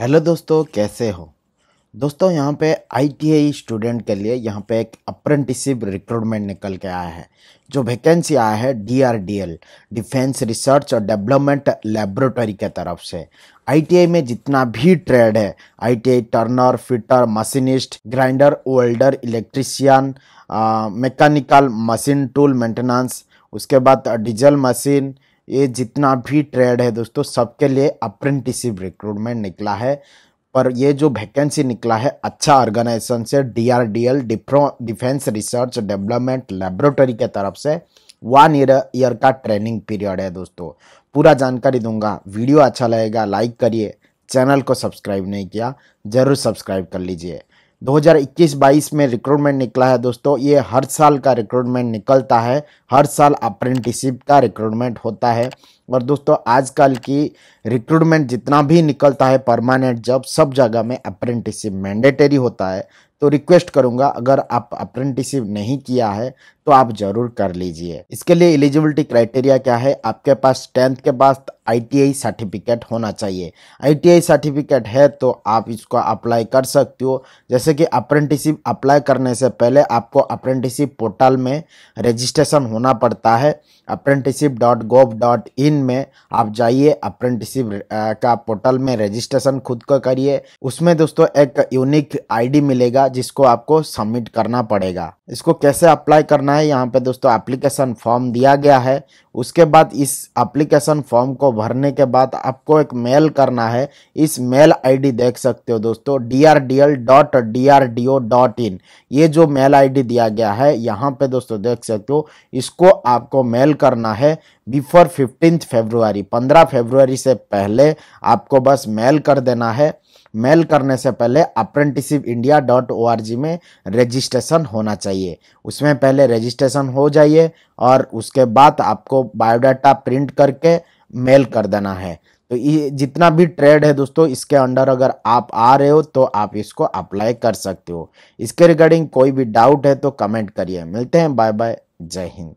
hello दोस्तों कैसे हो दोस्तों यहाँ पे आईटीआई स्टूडेंट के लिए यहाँ पे एक अप्रेंटिसिप रिक्रूटमेंट निकल के आया है जो वैकेंसी आया है डीआरडीएल डिफेंस रिसर्च और डेवलपमेंट लेबोरेटरी के तरफ से आईटीआई में जितना भी ट्रेड है ITI turner fitter machinist grinder welder electrician mechanical machine tool maintenance उसके बाद डीजल मशीन ये जितना भी ट्रेड है दोस्तों सबके लिए अप्रेंटिसिप रिक्रूटमेंट निकला है पर ये जो वैकेंसी निकला है अच्छा ऑर्गेनाइजेशन से DRDL defence research development laboratory के तरफ से वन ईयर का ट्रेनिंग पीरियड है दोस्तों पूरा जानकारी दूंगा वीडियो अच्छा लगेगा लाइक करिए चैनल को सब्सक्राइब नहीं किया ज़रूर सब्सक्राइब कर लीजिए 2021-22 में रिक्रूटमेंट निकला है दोस्तों ये हर साल का रिक्रूटमेंट निकलता है हर साल अप्रेंटिसिप का रिक्रूटमेंट होता है और दोस्तों आजकल की रिक्रूटमेंट जितना भी निकलता है परमानेंट जॉब सब जगह में अप्रेंटिसशिप मैंडेटरी होता है तो रिक्वेस्ट करूंगा अगर आप अप्रेंटिसशिप नहीं किया है तो आप ज़रूर कर लीजिए इसके लिए एलिजिबिलिटी क्राइटेरिया क्या है आपके पास टेंथ के पास आई सर्टिफिकेट होना चाहिए आई सर्टिफिकेट है तो आप इसको अप्लाई कर सकते हो जैसे कि अप्रेंटिसशिप अप्लाई करने से पहले आपको अप्रेंटिसशिप पोर्टल में रजिस्ट्रेशन होना पड़ता है apprenticeship dot gov dot in में आप जाइए अप्रेंटिसिप का पोर्टल में रजिस्ट्रेशन खुद का करिए उसमें दोस्तों एक यूनिक आईडी मिलेगा जिसको आपको सबमिट करना पड़ेगा इसको कैसे अप्लाई करना है यहाँ पे दोस्तों एप्लीकेशन फॉर्म दिया गया है उसके बाद इस एप्लीकेशन फॉर्म को भरने के बाद आपको एक मेल करना है इस मेल आईडी देख सकते हो दोस्तों D R D L dot D R D O dot in ये जो मेल आईडी दिया गया है यहाँ पे दोस्तों देख सकते हो इसको आपको मेल करना है बिफोर फिफ्टींथ फेब्रुआरी पंद्रह फेब्रुआरी से पहले आपको बस मेल कर देना है मेल करने से पहले apprenticeship India dot O R G में रजिस्ट्रेशन होना चाहिए उसमें पहले रजिस्ट्रेशन हो जाइए और उसके बाद आपको बायोडाटा प्रिंट करके मेल कर देना है तो ये जितना भी ट्रेड है दोस्तों इसके अंडर अगर आप आ रहे हो तो आप इसको अप्लाई कर सकते हो इसके रिगार्डिंग कोई भी डाउट है तो कमेंट करिए मिलते हैं बाय बाय जय हिंद